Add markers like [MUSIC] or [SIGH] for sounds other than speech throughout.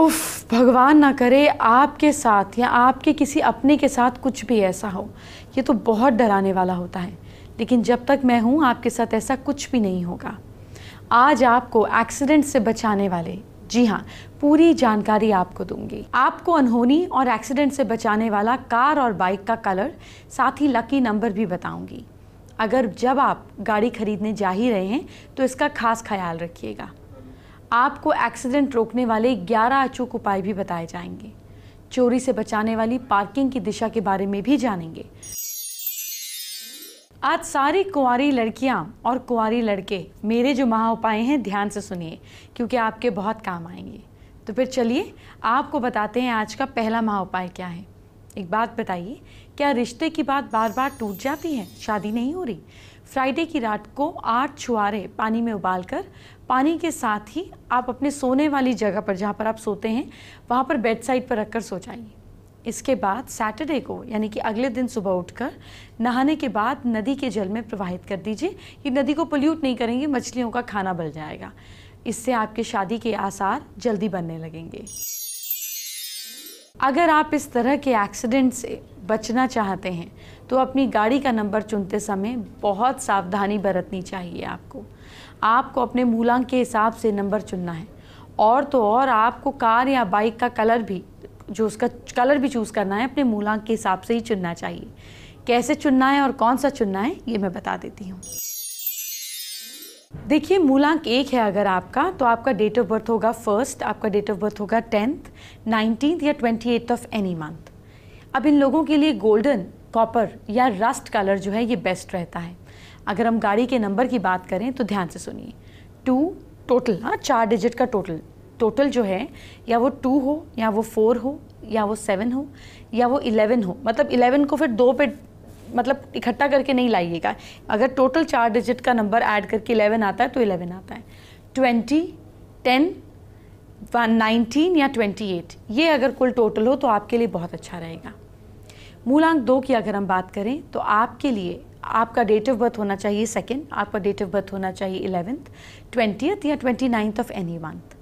उफ भगवान ना करे आपके साथ या आपके किसी अपने के साथ कुछ भी ऐसा हो ये तो बहुत डराने वाला होता है लेकिन जब तक मैं हूँ आपके साथ ऐसा कुछ भी नहीं होगा आज आपको एक्सीडेंट से बचाने वाले जी हाँ पूरी जानकारी आपको दूंगी आपको अनहोनी और एक्सीडेंट से बचाने वाला कार और बाइक का कलर साथ ही लकी नंबर भी बताऊंगी अगर जब आप गाड़ी खरीदने जा ही रहे हैं तो इसका खास ख्याल रखिएगा आपको एक्सीडेंट रोकने वाले 11 अचूक उपाय भी बताए जाएंगे चोरी से बचाने वाली पार्किंग की दिशा के बारे में भी जानेंगे आज सारी कुंवारी लड़कियां और कुंवारी लड़के मेरे जो महा उपाय हैं ध्यान से सुनिए क्योंकि आपके बहुत काम आएंगे तो फिर चलिए आपको बताते हैं आज का पहला महा उपाय क्या है एक बात बताइए क्या रिश्ते की बात बार बार टूट जाती है शादी नहीं हो रही फ्राइडे की रात को आठ छुआरे पानी में उबालकर पानी के साथ ही आप अपने सोने वाली जगह पर जहाँ पर आप सोते हैं वहाँ पर बेड साइड पर रखकर सो जाइए इसके बाद सैटरडे को यानी कि अगले दिन सुबह उठकर नहाने के बाद नदी के जल में प्रवाहित कर दीजिए ये नदी को पोल्यूट नहीं करेंगे मछलियों का खाना बल जाएगा इससे आपके शादी के आसार जल्दी बनने लगेंगे अगर आप इस तरह के एक्सीडेंट से बचना चाहते हैं तो अपनी गाड़ी का नंबर चुनते समय बहुत सावधानी बरतनी चाहिए आपको आपको अपने मूलांक के हिसाब से नंबर चुनना है और तो और आपको कार या बाइक का कलर भी जो उसका कलर भी चूज़ करना है अपने मूलांक के हिसाब से ही चुनना चाहिए कैसे चुनना है और कौन सा चुनना है ये मैं बता देती हूँ देखिए मूलांक एक है अगर आपका तो आपका डेट ऑफ बर्थ होगा फर्स्ट आपका डेट ऑफ बर्थ होगा टेंथ नाइनटीन्थ या twenty eight of any month अब इन लोगों के लिए गोल्डन कॉपर या रस्ट कलर जो है ये बेस्ट रहता है अगर हम गाड़ी के नंबर की बात करें तो ध्यान से सुनिए टू टोटल हाँ चार डिजिट का टोटल टोटल जो है या वो टू हो या वो फोर हो या वो सेवन हो या वो इलेवन हो मतलब इलेवन को फिर दो पे मतलब इकट्ठा करके नहीं लाइएगा अगर टोटल चार डिजिट का नंबर ऐड करके इलेवन आता है तो इलेवन आता है ट्वेंटी टेन वन नाइनटीन या ट्वेंटी एट ये अगर कुल टोटल हो तो आपके लिए बहुत अच्छा रहेगा मूलांक दो की अगर हम बात करें तो आपके लिए आपका डेट ऑफ बर्थ होना चाहिए सेकेंड आपका डेट ऑफ बर्थ होना चाहिए इलेवेंथ ट्वेंटियथ या twenty ninth of any month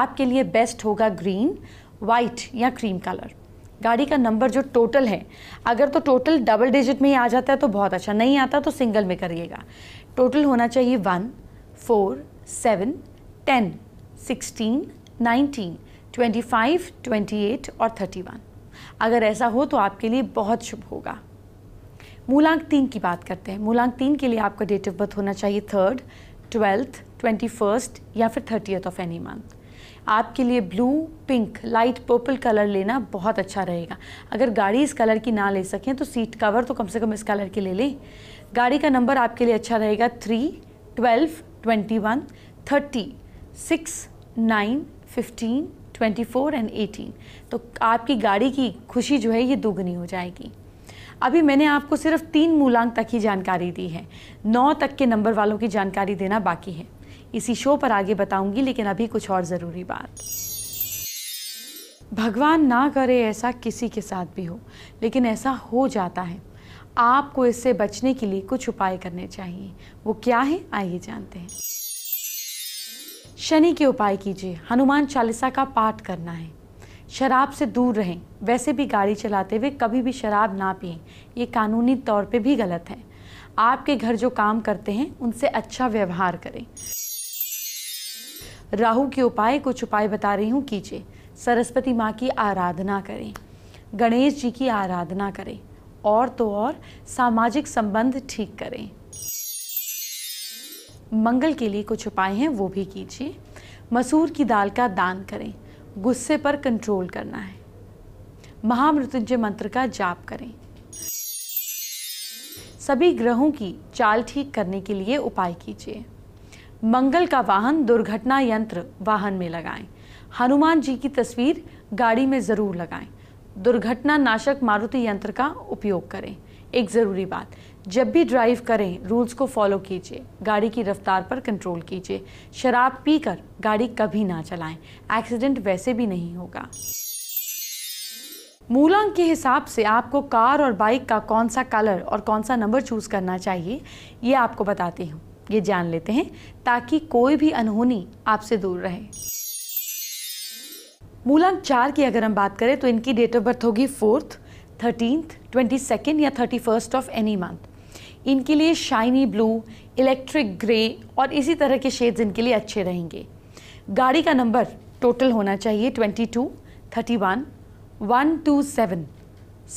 आपके लिए बेस्ट होगा ग्रीन वाइट या क्रीम कलर गाड़ी का नंबर जो टोटल है अगर तो टोटल डबल डिजिट में ही आ जाता है तो बहुत अच्छा नहीं आता तो सिंगल में करिएगा टोटल होना चाहिए one four seven ten sixteen nineteen twenty five twenty eight और थर्टी वन अगर ऐसा हो तो आपके लिए बहुत शुभ होगा मूलांक तीन की बात करते हैं मूलांक तीन के लिए आपका डेट ऑफ बर्थ होना चाहिए थर्ड ट्वेल्थ ट्वेंटी फर्स्ट या फिर थर्टीथ ऑफ एनी मंथ आपके लिए blue pink light purple colour लेना बहुत अच्छा रहेगा अगर गाड़ी इस कलर की ना ले सकें तो सीट कवर तो कम से कम इस कलर के ले लें गाड़ी का नंबर आपके लिए अच्छा रहेगा three twelve twenty one thirty six nine fifteen twenty four and eighteen तो आपकी गाड़ी की खुशी जो है ये दोगुनी हो जाएगी अभी मैंने आपको सिर्फ तीन मूलांक तक ही जानकारी दी है नौ तक के नंबर वालों की जानकारी देना बाकी है इसी शो पर आगे बताऊंगी लेकिन अभी कुछ और ज़रूरी बात भगवान ना करे ऐसा किसी के साथ भी हो लेकिन ऐसा हो जाता है आपको इससे बचने के लिए कुछ उपाय करने चाहिए वो क्या है आइए जानते हैं शनि के उपाय कीजिए हनुमान चालीसा का पाठ करना है शराब से दूर रहें वैसे भी गाड़ी चलाते हुए कभी भी शराब ना पिए ये कानूनी तौर पे भी गलत है आपके घर जो काम करते हैं उनसे अच्छा व्यवहार करें राहु के उपाय कुछ उपाय बता रही हूँ कीजिए सरस्वती माँ की आराधना करें गणेश जी की आराधना करें और तो और सामाजिक संबंध ठीक करें मंगल के लिए कुछ उपाय हैं वो भी कीजिए मसूर की दाल का दान करें गुस्से पर कंट्रोल करना है महामृत्युंजय मंत्र का जाप करें सभी ग्रहों की चाल ठीक करने के लिए उपाय कीजिए मंगल का वाहन दुर्घटना यंत्र वाहन में लगाएं हनुमान जी की तस्वीर गाड़ी में ज़रूर लगाएं दुर्घटना नाशक मारुति यंत्र का उपयोग करें एक ज़रूरी बात जब भी ड्राइव करें रूल्स को फॉलो कीजिए गाड़ी की रफ्तार पर कंट्रोल कीजिए शराब पीकर गाड़ी कभी ना चलाएं एक्सीडेंट वैसे भी नहीं होगा मूलांक के हिसाब से आपको कार और बाइक का कौन सा कलर और कौन सा नंबर चूज़ करना चाहिए ये आपको बताती हूँ ये जान लेते हैं ताकि कोई भी अनहोनी आपसे दूर रहे मूलांक चार की अगर हम बात करें तो इनकी डेट ऑफ बर्थ होगी फोर्थ थर्टीनथ ट्वेंटी सेकेंड या thirty first of any month इनके लिए शाइनी ब्लू इलेक्ट्रिक ग्रे और इसी तरह के शेड्स इनके लिए अच्छे रहेंगे गाड़ी का नंबर टोटल होना चाहिए twenty two thirty one one two seven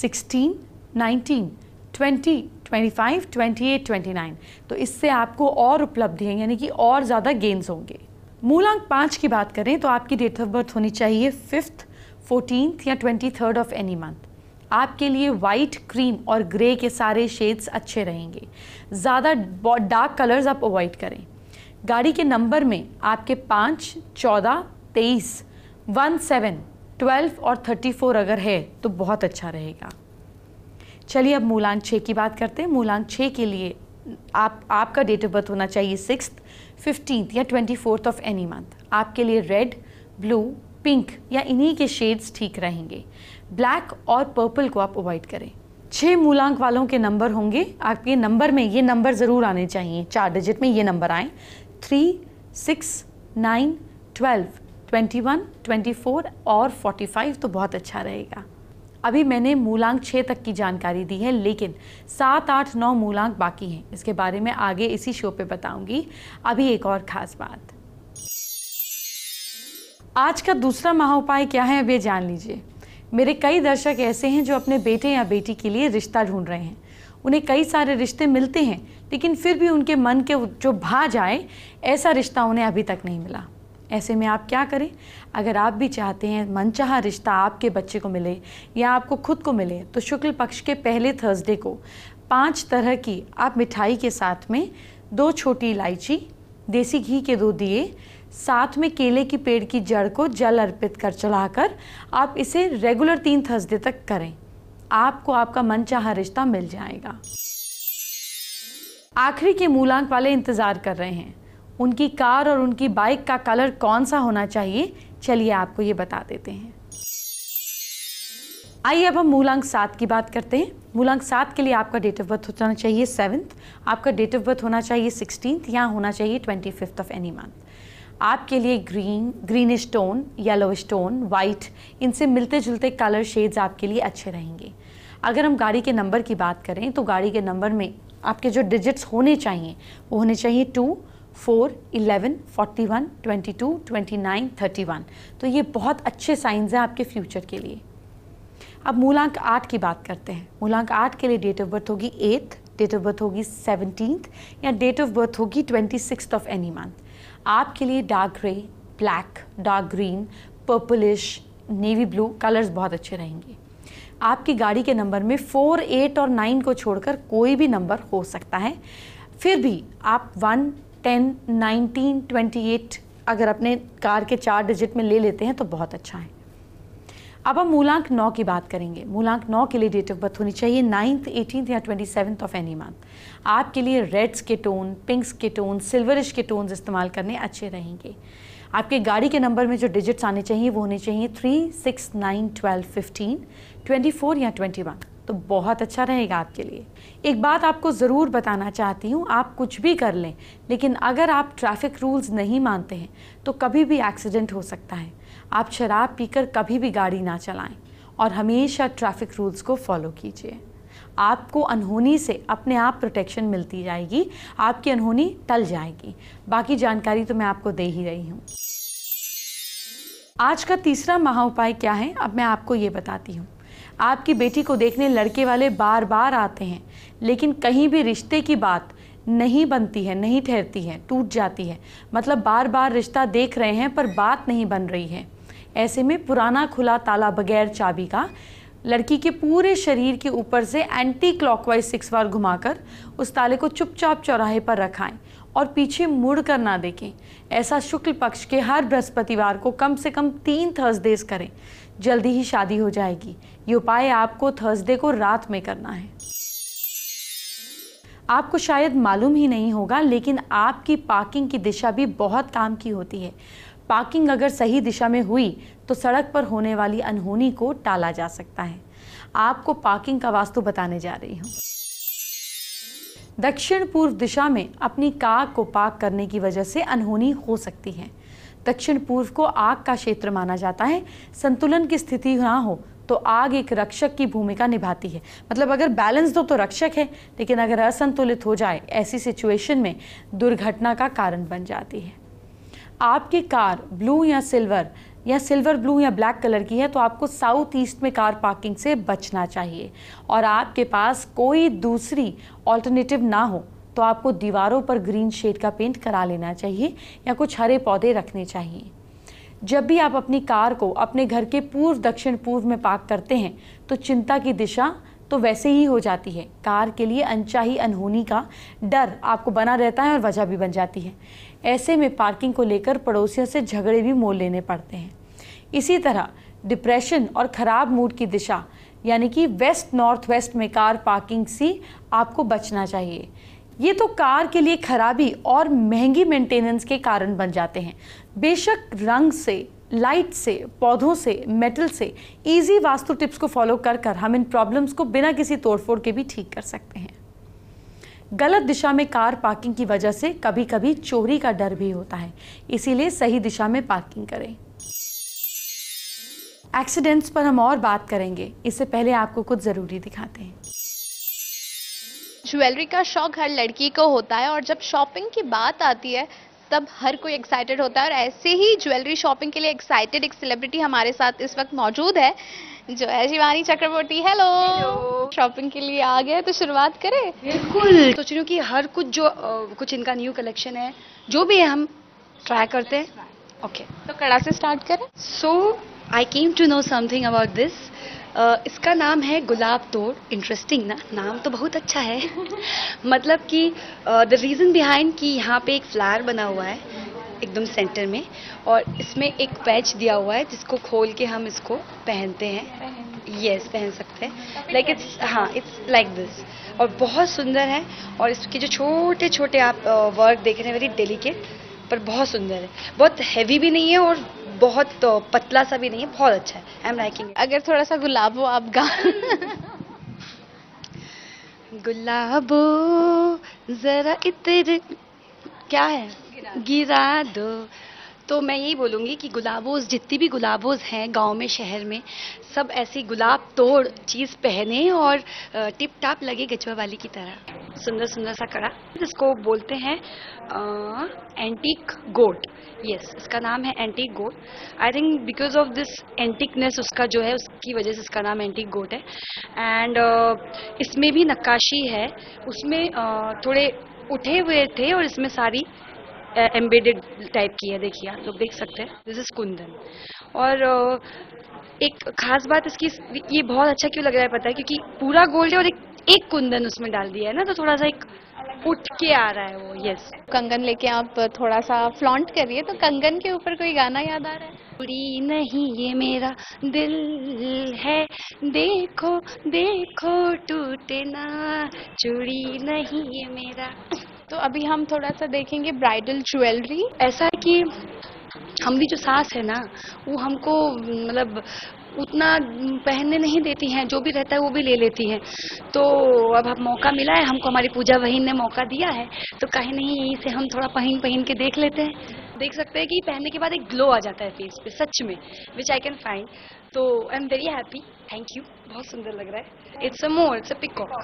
sixteen nineteen twenty 25, 28, 29 तो इससे आपको और उपलब्धियाँ यानी कि और ज़्यादा गेंस होंगे मूलांक पाँच की बात करें तो आपकी डेट ऑफ बर्थ होनी चाहिए फिफ्थ फोर्टीनथ या twenty third of any month आपके लिए वाइट क्रीम और ग्रे के सारे शेड्स अच्छे रहेंगे ज़्यादा डार्क कलर्स आप अवॉइड करें गाड़ी के नंबर में आपके पाँच चौदह तेईस वन सेवन ट्वेल्व और थर्टी फोर अगर है तो बहुत अच्छा रहेगा चलिए अब मूलांक छः की बात करते हैं मूलांक छः के लिए आप आपका डेट ऑफ बर्थ होना चाहिए सिक्स फिफ्टींथ या twenty fourth of any month आपके लिए रेड ब्लू पिंक या इन्हीं के शेड्स ठीक रहेंगे ब्लैक और पर्पल को आप अवॉइड करें छः मूलांक वालों के नंबर होंगे आपके नंबर में ये नंबर ज़रूर आने चाहिए चार डिजिट में ये नंबर आएँ three six nine twelve twenty one twenty four और फोर्टी फाइव तो बहुत अच्छा रहेगा अभी मैंने मूलांक छः तक की जानकारी दी है लेकिन सात आठ नौ मूलांक बाकी हैं इसके बारे में आगे इसी शो पे बताऊंगी अभी एक और ख़ास बात आज का दूसरा महा उपाय क्या है अब ये जान लीजिए मेरे कई दर्शक ऐसे हैं जो अपने बेटे या बेटी के लिए रिश्ता ढूंढ रहे हैं उन्हें कई सारे रिश्ते मिलते हैं लेकिन फिर भी उनके मन के जो भा जाए ऐसा रिश्ता उन्हें अभी तक नहीं मिला ऐसे में आप क्या करें अगर आप भी चाहते हैं मनचाहा रिश्ता आपके बच्चे को मिले या आपको खुद को मिले तो शुक्ल पक्ष के पहले थर्सडे को पांच तरह की आप मिठाई के साथ में दो छोटी इलायची देसी घी के दो दिए साथ में केले की पेड़ की जड़ को जल अर्पित कर चढ़ाकर आप इसे रेगुलर तीन थर्सडे तक करें आपको आपका मनचाहा रिश्ता मिल जाएगा आखिरी के मूलांक वाले इंतज़ार कर रहे हैं उनकी कार और उनकी बाइक का कलर कौन सा होना चाहिए चलिए आपको ये बता देते हैं आइए अब हम मूलांक सात की बात करते हैं मूलांक सात के लिए आपका डेट ऑफ बर्थ होना चाहिए सेवन्थ आपका डेट ऑफ बर्थ होना चाहिए सिक्सटीन या होना चाहिए twenty fifth of any month आपके लिए green green stone yellow stone white इनसे मिलते जुलते कलर शेड्स आपके लिए अच्छे रहेंगे अगर हम गाड़ी के नंबर की बात करें तो गाड़ी के नंबर में आपके जो डिजिट्स होने चाहिए वो होने चाहिए two four eleven forty one twenty two twenty nine thirty one तो ये बहुत अच्छे साइंस हैं आपके फ्यूचर के लिए अब मूलांक आठ की बात करते हैं मूलांक आठ के लिए डेट ऑफ बर्थ होगी एट्थ डेट ऑफ बर्थ होगी सेवनटीन्थ या डेट ऑफ बर्थ होगी twenty six of any month आपके लिए dark grey black dark green purplish navy blue colours बहुत अच्छे रहेंगे आपकी गाड़ी के नंबर में फोर एट और नाइन को छोड़कर कोई भी नंबर हो सकता है फिर भी आप one ten nineteen twenty eight अगर अपने कार के चार डिजिट में ले लेते हैं तो बहुत अच्छा है अब हम मूलांक नौ की बात करेंगे मूलांक नौ के लिए डेट ऑफ बर्थ होनी चाहिए नाइन्थ एटीन या twenty seventh of any month आपके लिए रेड्स के टोन पिंक्स के टोन सिल्वरिश के टोन्स इस्तेमाल करने अच्छे रहेंगे आपके गाड़ी के नंबर में जो डिजिट्स आने चाहिए वो होने चाहिए three six nine twelve fifteen twenty four या ट्वेंटी वन तो बहुत अच्छा रहेगा आपके लिए एक बात आपको ज़रूर बताना चाहती हूँ आप कुछ भी कर लें लेकिन अगर आप ट्रैफिक रूल्स नहीं मानते हैं तो कभी भी एक्सीडेंट हो सकता है आप शराब पीकर कभी भी गाड़ी ना चलाएं और हमेशा ट्रैफिक रूल्स को फॉलो कीजिए आपको अनहोनी से अपने आप प्रोटेक्शन मिलती जाएगी आपकी अनहोनी टल जाएगी बाकी जानकारी तो मैं आपको दे ही रही हूँ आज का तीसरा महा उपाय क्या है अब मैं आपको ये बताती हूँ आपकी बेटी को देखने लड़के वाले बार बार आते हैं लेकिन कहीं भी रिश्ते की बात नहीं बनती है नहीं ठहरती है टूट जाती है मतलब बार बार रिश्ता देख रहे हैं पर बात नहीं बन रही है ऐसे में पुराना खुला ताला बगैर चाबी का लड़की के पूरे शरीर के ऊपर से एंटी क्लॉकवाइज सिक्स बार घुमाकर उस ताले को चुपचाप चौराहे पर रखाएं और पीछे मुड़ कर ना देखें ऐसा शुक्ल पक्ष के हर बृहस्पतिवार को कम से कम तीन थर्सडेज करें जल्दी ही शादी हो जाएगी ये उपाय आपको थर्सडे को रात में करना है आपको शायद मालूम ही नहीं होगा लेकिन आपकी पार्किंग की दिशा भी बहुत काम की होती है पार्किंग अगर सही दिशा में हुई तो सड़क पर होने वाली अनहोनी को टाला जा सकता है आपको पार्किंग का वास्तु बताने जा रही हूँ दक्षिण पूर्व दिशा में अपनी कार को पार्क करने की वजह से अनहोनी हो सकती है दक्षिण पूर्व को आग का क्षेत्र माना जाता है संतुलन की स्थिति ना हो तो आग एक रक्षक की भूमिका निभाती है मतलब अगर बैलेंस दो तो रक्षक है लेकिन अगर असंतुलित हो जाए ऐसी सिचुएशन में दुर्घटना का कारण बन जाती है आपकी कार ब्लू या सिल्वर या सिल्वर ब्लू या ब्लैक कलर की है तो आपको साउथ ईस्ट में कार पार्किंग से बचना चाहिए और आपके पास कोई दूसरी ऑल्टरनेटिव ना हो तो आपको दीवारों पर ग्रीन शेड का पेंट करा लेना चाहिए या कुछ हरे पौधे रखने चाहिए जब भी आप अपनी कार को अपने घर के पूर्व दक्षिण पूर्व में पार्क करते हैं तो चिंता की दिशा तो वैसे ही हो जाती है कार के लिए अनचाही अनहोनी का डर आपको बना रहता है और वजह भी बन जाती है ऐसे में पार्किंग को लेकर पड़ोसियों से झगड़े भी मोल लेने पड़ते हैं इसी तरह डिप्रेशन और ख़राब मूड की दिशा यानी कि वेस्ट नॉर्थ वेस्ट में कार पार्किंग से आपको बचना चाहिए ये तो कार के लिए खराबी और महंगी मेंटेनेंस के कारण बन जाते हैं बेशक रंग से लाइट से पौधों से मेटल से इजी वास्तु टिप्स को फॉलो कर कर हम इन प्रॉब्लम्स को बिना किसी तोड़फोड़ के भी ठीक कर सकते हैं गलत दिशा में कार पार्किंग की वजह से कभी कभी चोरी का डर भी होता है इसीलिए सही दिशा में पार्किंग करें एक्सीडेंट्स पर हम और बात करेंगे इससे पहले आपको कुछ ज़रूरी दिखाते हैं ज्वेलरी का शौक हर लड़की को होता है और जब शॉपिंग की बात आती है तब हर कोई एक्साइटेड होता है और ऐसे ही ज्वेलरी शॉपिंग के लिए एक्साइटेड एक सेलिब्रिटी हमारे साथ इस वक्त मौजूद है जो है शिवानी चक्रवर्ती हेलो शॉपिंग के लिए आ गए तो शुरुआत करें बिल्कुल सोच रही हूँ कि हर कुछ जो कुछ इनका न्यू कलेक्शन है जो भी है हम ट्राई करते हैं ओके okay. तो कड़ा से स्टार्ट करें so I came to know something about this इसका नाम है गुलाब तोड़ इंटरेस्टिंग ना नाम तो बहुत अच्छा है [LAUGHS] मतलब कि द रीज़न बिहाइंड कि यहाँ पे एक फ्लावर बना हुआ है एकदम सेंटर में और इसमें एक पैच दिया हुआ है जिसको खोल के हम इसको पहनते हैं यस yes, पहन सकते हैं लाइक इट्स हाँ इट्स लाइक दिस और बहुत सुंदर है और इसके जो छोटे छोटे आप वर्क देख रहे हैं वेरी डेलीकेट पर बहुत सुंदर है बहुत हैवी भी नहीं है और बहुत तो पतला सा भी नहीं है बहुत अच्छा है आई एम लाइकिंग अगर थोड़ा सा गुलाब हो आप गा गुलाबो जरा इतर क्या है गिरा दो तो मैं यही बोलूँगी कि गुलाबोज जितनी भी गुलाबोज हैं गांव में शहर में सब ऐसी गुलाब तोड़ चीज़ पहने और टिप टाप लगे गचवा वाली की तरह सुंदर सुंदर सा कड़ा जिसको बोलते हैं एंटीक गोट यस इसका नाम है antique goat I think because of this antiqueness उसका जो है उसकी वजह से इसका नाम एंटीक गोट है एंड uh, इसमें भी नक्काशी है उसमें uh, थोड़े उठे हुए थे और इसमें सारी एम्बेडेड टाइप की है देखिए आप लोग देख सकते हैं दिस इज़ कुंदन और एक खास बात इसकी ये बहुत अच्छा क्यों लग रहा है पता है क्योंकि पूरा गोल्ड है और एक एक कुंदन उसमें डाल दिया है ना तो थोड़ा सा एक उठ के आ रहा है वो यस कंगन लेके आप थोड़ा सा फ्लॉन्ट करिए तो कंगन के ऊपर कोई गाना याद आ रहा है पूरी नहीं ये मेरा दिल है देखो देखो टूटे ना चुड़ी नहीं ये मेरा तो अभी हम थोड़ा सा देखेंगे ब्राइडल ज्वेलरी ऐसा है कि हम भी जो सास है ना वो हमको मतलब उतना पहनने नहीं देती हैं जो भी रहता है वो भी ले लेती हैं तो अब हम मौका मिला है हमको हमारी पूजा बहन ने मौका दिया है तो कहीं नहीं यहीं से हम थोड़ा पहन पहन के देख लेते हैं देख सकते हैं कि पहनने के बाद एक ग्लो आ जाता है फेस पे सच में विच आई कैन फाइंड तो I am very happy thank you बहुत सुंदर लग रहा है इट्स अ मोर इट्स अ पिकॉक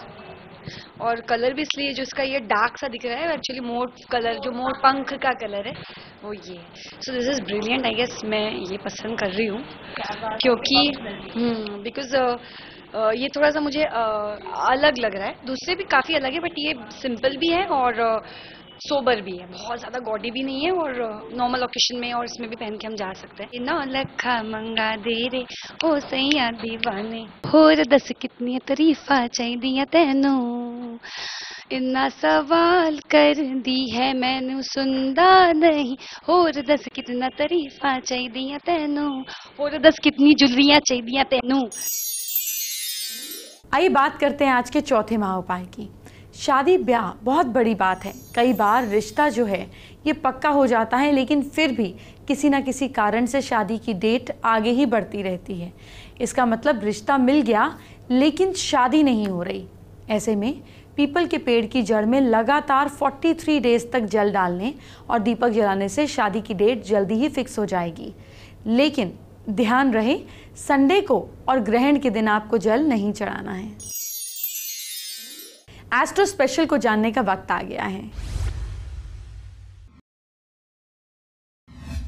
और कलर भी इसलिए जो इसका ये डार्क सा दिख रहा है एक्चुअली मोर कलर जो मोर पंख का कलर है वो ये so this is brilliant I guess मैं ये पसंद कर रही हूँ क्योंकि बिकॉज हम्म, uh, uh, ये थोड़ा सा मुझे uh, अलग लग रहा है दूसरे भी काफ़ी अलग है बट ये सिंपल भी है और सोबर भी है बहुत ज़्यादा गॉडी भी नहीं है और नॉर्मल uh, ओकेशन में और इसमें भी पहन के हम जा सकते हैं नौ लखा मंगा दे रे हो सही दीवाने होर दस कितनी तरीफा चाहिए तेनू इन्ना सवाल कर दी है मैनू सुनदा नहीं होर दस कितना तरीफा चाहिए तेनू होर दस कितनी जुलरियाँ चाहिए तेनू आइए बात करते हैं आज के चौथे महा उपाय की शादी ब्याह बहुत बड़ी बात है कई बार रिश्ता जो है ये पक्का हो जाता है लेकिन फिर भी किसी ना किसी कारण से शादी की डेट आगे ही बढ़ती रहती है इसका मतलब रिश्ता मिल गया लेकिन शादी नहीं हो रही ऐसे में पीपल के पेड़ की जड़ में लगातार 43 डेज तक जल डालने और दीपक जलाने से शादी की डेट जल्दी ही फिक्स हो जाएगी लेकिन ध्यान रहे संडे को और ग्रहण के दिन आपको जल नहीं चढ़ाना है एस्ट्रो स्पेशल को जानने का वक्त आ गया है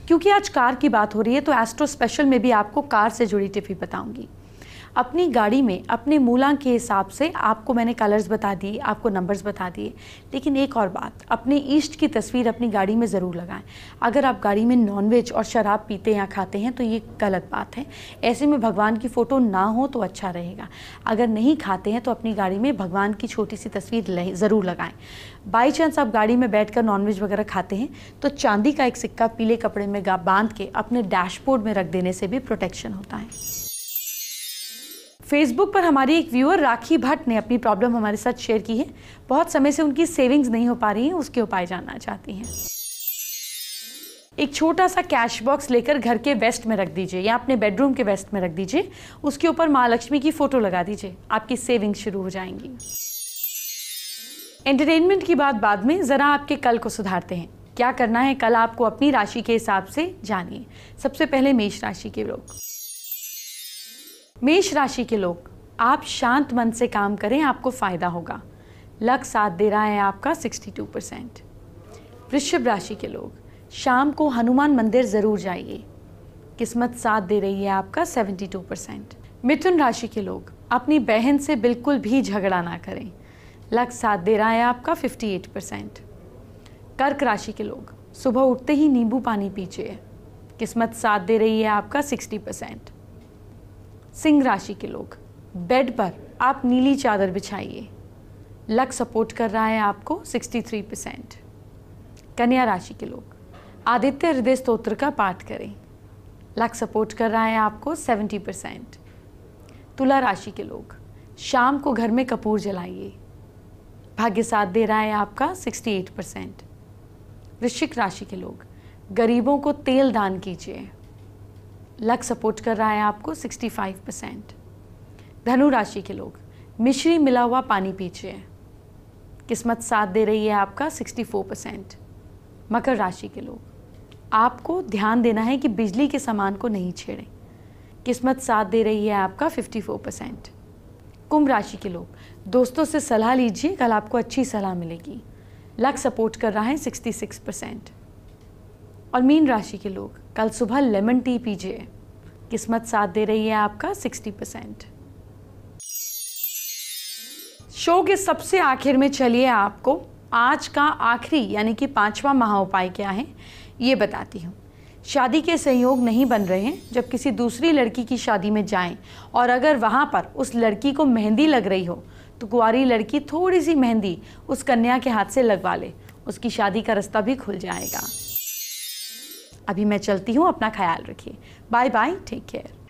क्योंकि आज कार की बात हो रही है तो एस्ट्रो स्पेशल में भी आपको कार से जुड़ी टिफी बताऊंगी अपनी गाड़ी में अपने मूलांक के हिसाब से आपको मैंने कलर्स बता दिए आपको नंबर्स बता दिए लेकिन एक और बात अपने ईस्ट की तस्वीर अपनी गाड़ी में ज़रूर लगाएं अगर आप गाड़ी में नॉनवेज और शराब पीते या खाते हैं तो ये गलत बात है ऐसे में भगवान की फ़ोटो ना हो तो अच्छा रहेगा अगर नहीं खाते हैं तो अपनी गाड़ी में भगवान की छोटी सी तस्वीर ज़रूर लगाएँ बाई चांस आप गाड़ी में बैठ कर नॉनवेज वगैरह खाते हैं तो चांदी का एक सिक्का पीले कपड़े में बांध के अपने डैशबोर्ड में रख देने से भी प्रोटेक्शन होता है फेसबुक पर हमारी एक व्यूअर राखी भट्ट ने अपनी प्रॉब्लम हमारे साथ शेयर की है बहुत समय से उनकी सेविंग्स नहीं हो पा रही हैं उसके उपाय जानना चाहती हैं एक छोटा सा कैश बॉक्स लेकर घर के वेस्ट में रख दीजिए या अपने बेडरूम के वेस्ट में रख दीजिए उसके ऊपर माँ लक्ष्मी की फ़ोटो लगा दीजिए आपकी सेविंग शुरू हो जाएंगी एंटरटेनमेंट की बात बाद में ज़रा आपके कल को सुधारते हैं क्या करना है कल आपको अपनी राशि के हिसाब से जानिए सबसे पहले मेष राशि के लोग मेष राशि के लोग आप शांत मन से काम करें आपको फ़ायदा होगा लक साथ दे रहा है आपका 62 परसेंट वृषभ राशि के लोग शाम को हनुमान मंदिर ज़रूर जाइए किस्मत साथ दे रही है आपका 72 परसेंट मिथुन राशि के लोग अपनी बहन से बिल्कुल भी झगड़ा ना करें लक साथ दे रहा है आपका 58 परसेंट कर्क राशि के लोग सुबह उठते ही नींबू पानी पीजिए किस्मत साथ दे रही है आपका 60 परसेंट सिंह राशि के लोग बेड पर आप नीली चादर बिछाइए लक सपोर्ट कर रहा है आपको 63 परसेंट कन्या राशि के लोग आदित्य हृदय स्त्रोत्र का पाठ करें लक सपोर्ट कर रहा है आपको 70 परसेंट तुला राशि के लोग शाम को घर में कपूर जलाइए भाग्य साथ दे रहा है आपका 68 परसेंट वृश्चिक राशि के लोग गरीबों को तेल दान कीजिए लक सपोर्ट कर रहा है आपको 65 परसेंट धनु राशि के लोग मिश्री मिला हुआ पानी पीछे किस्मत साथ दे रही है आपका 64 परसेंट मकर राशि के लोग आपको ध्यान देना है कि बिजली के सामान को नहीं छेड़ें किस्मत साथ दे रही है आपका 54 परसेंट कुंभ राशि के लोग दोस्तों से सलाह लीजिए कल आपको अच्छी सलाह मिलेगी लक सपोर्ट कर रहा है 66 परसेंट और मीन राशि के लोग कल सुबह लेमन टी पीजिए किस्मत साथ दे रही है आपका 60 परसेंट शो के सबसे आखिर में चलिए आपको आज का आखिरी यानी कि पांचवा महा उपाय क्या है ये बताती हूँ शादी के सहयोग नहीं बन रहे हैं जब किसी दूसरी लड़की की शादी में जाएं और अगर वहाँ पर उस लड़की को मेहंदी लग रही हो तो कुंवारी लड़की थोड़ी सी मेहंदी उस कन्या के हाथ से लगवा ले उसकी शादी का रास्ता भी खुल जाएगा अभी मैं चलती हूँ अपना ख्याल रखिए बाय बाय टेक केयर